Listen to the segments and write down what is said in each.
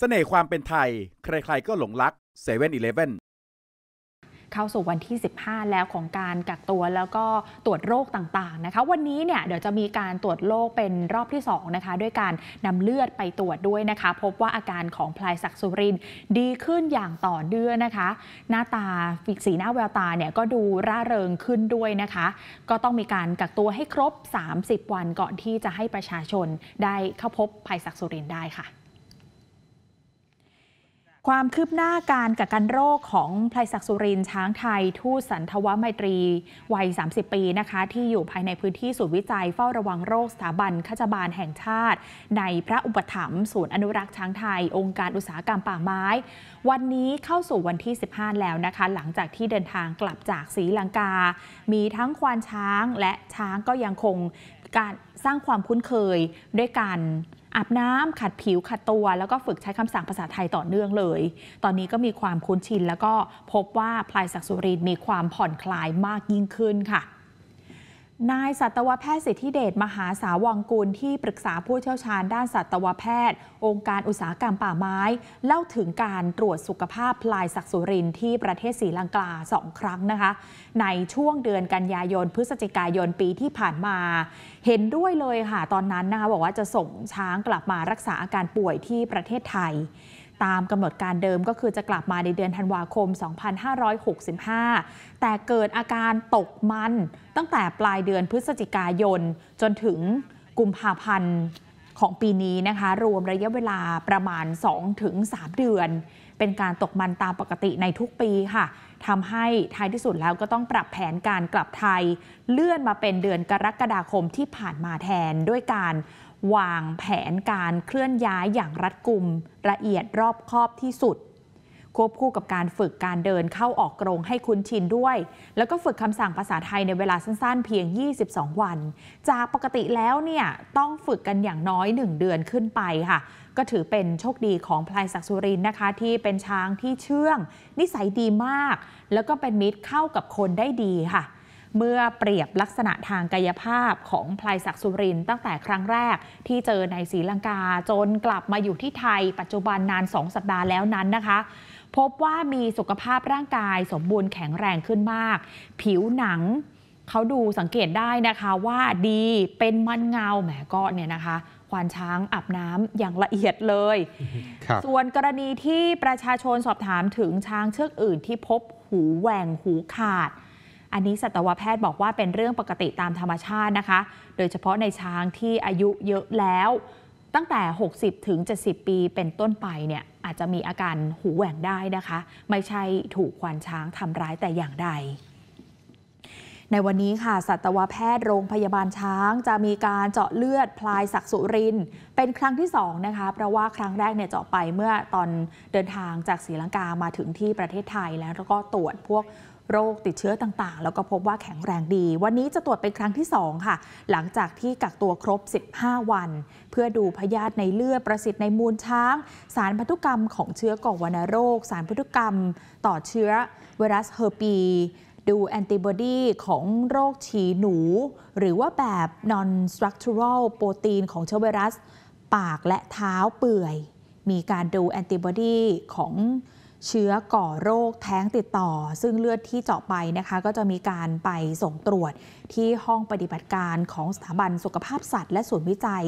เสน่ห์ความเป็นไทยใคร ๆ ก็หลงรักเซเว่นอีเลฟเว่นเข้าสู่วันที่ 15 แล้วของการกักตัวแล้วก็ตรวจโรคต่างๆนะคะ วันนี้เนี่ยเดี๋ยวจะมีการตรวจโรคเป็นรอบที่ 2 นะคะ ด้วยการนำเลือดไปตรวจด้วยนะคะ พบว่าอาการของพลายศักสุรินดีขึ้นอย่างต่อเนื่องนะคะ หน้าตาฝีสีหน้าแววตา เนี่ยก็ดูร่าเริงขึ้นด้วยนะคะ ก็ต้องมีการกักตัวให้ครบ 30 วันก่อนที่จะให้ประชาชนได้เข้าพบพลายศักสุรินได้ค่ะความคืบหน้าการกักกันโรคของไพรศักดิ์สุรินช้างไทยทูตสันทวมัยตรีวัย 30 ปีนะคะ ที่อยู่ภายในพื้นที่ศูนย์วิจัยเฝ้าระวังโรค สถาบันขจบาลแห่งชาติ ในพระอุปถัมภ์ศูนย์อนุรักษ์ช้างไทย องค์การอุตสาหกรรมป่าไม้ วันนี้เข้าสู่วันที่ 15 แล้วนะคะ หลังจากที่เดินทางกลับจากศรีลังกา มีทั้งควานช้างและช้างก็ยังคงการสร้างความคุ้นเคยด้วยการอาบน้ำ ขัดผิวขัดตัว แล้วก็ฝึกใช้คำสั่งภาษาไทยต่อเนื่องเลย ตอนนี้ก็มีความคุ้นชิน แล้วก็พบว่าพลายศักสุรินมีความผ่อนคลายมากยิ่งขึ้นค่ะนายสัตวแพทย์สิทธิเดชมหาสาวังกุลที่ปรึกษาผู้เชี่ยวชาญด้านสัตวแพทย์ องค์การอุตสาหกรรมป่าไม้ เล่าถึงการตรวจสุขภาพพลายศักสุรินที่ประเทศศรีลังกาสองครั้งนะคะในช่วงเดือนกันยายนพฤศจิกายนปีที่ผ่านมา เห็นด้วยเลยค่ะ ตอนนั้นนะคะบอกว่าจะส่งช้างกลับมารักษาอาการป่วยที่ประเทศไทยตามกำหนดการเดิมก็คือจะกลับมาในเดือนธันวาคม 2565 แต่เกิดอาการตกมันตั้งแต่ปลายเดือนพฤศจิกายนจนถึงกุมภาพันธ์ของปีนี้นะคะ รวมระยะเวลาประมาณ 2-3 เดือน เป็นการตกมันตามปกติในทุกปีค่ะทำให้ท้ายที่สุดแล้วก็ต้องปรับแผนการกลับไทย เลื่อนมาเป็นเดือนกรกฎาคมที่ผ่านมาแทนด้วยการวางแผนการเคลื่อนย้ายอย่างรัดกุมละเอียดรอบคอบที่สุดควบคู่กับการฝึกการเดินเข้าออกกรงให้คุ้นชินด้วย แล้วก็ฝึกคำสั่งภาษาไทยในเวลาสั้นๆ เพียง 22 วัน จากปกติแล้วเนี่ยต้องฝึกกันอย่างน้อย 1 เดือนขึ้นไปค่ะ ก็ถือเป็นโชคดีของพลายศักสุรินนะคะ ที่เป็นช้างที่เชื่องนิสัยดีมาก แล้วก็เป็นมิตรเข้ากับคนได้ดีค่ะ เมื่อเปรียบลักษณะทางกายภาพของพลายศักสุรินตั้งแต่ครั้งแรกที่เจอในศรีลังกาจนกลับมาอยู่ที่ไทย ปัจจุบันนาน 2 สัปดาห์แล้วนั้นนะคะพบว่ามีสุขภาพร่างกาย สมบูรณ์แข็งแรงขึ้นมาก ผิวหนังเขาดูสังเกตได้นะคะว่าดีเป็นมันเงาแหมก็เนี่ยนะคะ ควานช้างอาบน้ำอย่างละเอียดเลย ส่วนกรณีที่ประชาชนสอบถามถึงช้างเชือกอื่นที่พบหูแหว่งหูขาด อันนี้สัตวแพทย์บอกว่าเป็นเรื่องปกติตามธรรมชาตินะคะ โดยเฉพาะในช้างที่อายุเยอะแล้วตั้งแต่ 60ถึง70ปีเป็นต้นไปเนี่ยอาจจะมีอาการหูแหว่งได้นะคะ ไม่ใช่ถูกควานช้างทำร้ายแต่อย่างใด ในวันนี้ค่ะ สัตวแพทย์โรงพยาบาลช้าง จะมีการเจาะเลือดพลายศักสุรินเป็นครั้งที่2นะคะเพราะว่าครั้งแรกเนี่ยเจาะไปเมื่อตอนเดินทางจากศรีลังกามาถึงที่ประเทศไทยแล้วแล้วก็ตรวจพวกโรคติดเชื้อต่างๆ แล้วก็พบว่าแข็งแรงดี วันนี้จะตรวจเป็นครั้งที่ 2 ค่ะ หลังจากที่กักตัวครบ 15 วัน เพื่อดูพยาธิในเลือด ประสิทธิ์ในมูลช้าง สารพันธุกรรมของเชื้อก่อวัณโรค สารพันธุกรรมต่อเชื้อไวรัสเฮอร์ปีดูแอนติบอดีของโรคฉีหนู หรือว่าแบบ non structural โปรตีนของเชื้อไวรัสปากและเท้าเปื่อย มีการดูแอนติบอดีของเชื้อก่อโรคแท้งติดต่อ ซึ่งเลือดที่เจาะไปนะคะ ก็จะมีการไปส่งตรวจที่ห้องปฏิบัติการของสถาบันสุขภาพสัตว์และศูนย์วิจัย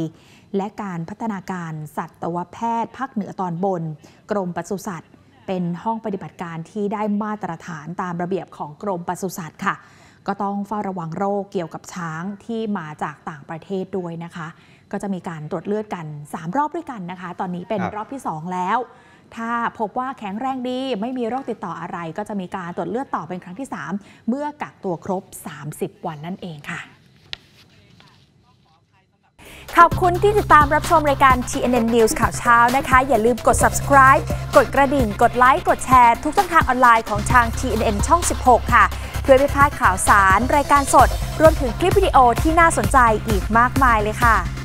และการพัฒนาการสัตวแพทย์ภาคเหนือตอนบนกรมปศุสัตว์ เป็นห้องปฏิบัติการที่ได้มาตรฐานตามระเบียบของกรมปศุสัตว์ค่ะก็ต้องเฝ้าระวังโรคเกี่ยวกับช้างที่มาจากต่างประเทศด้วยนะคะ ก็จะมีการตรวจเลือดกัน3รอบด้วยกันนะคะ ตอนนี้เป็นรอบที่2แล้วถ้าพบว่าแข็งแรงดีไม่มีโรคติดต่ออะไร ก็จะมีการตรวจเลือดต่อเป็นครั้งที่ 3 เมื่อกักตัวครบ 30 วันนั่นเองค่ะ ขอบคุณที่ติดตามรับชมรายการ TNN News ข่าวเช้านะคะ อย่าลืมกด subscribe กดกระดิ่ง กดไลค์ กดแชร์ทุกช่องทางออนไลน์ของทาง TNN ช่อง 16 ค่ะ เพื่อไม่พลาดข่าวสารรายการสดรวมถึงคลิปวิดีโอที่น่าสนใจอีกมากมายเลยค่ะ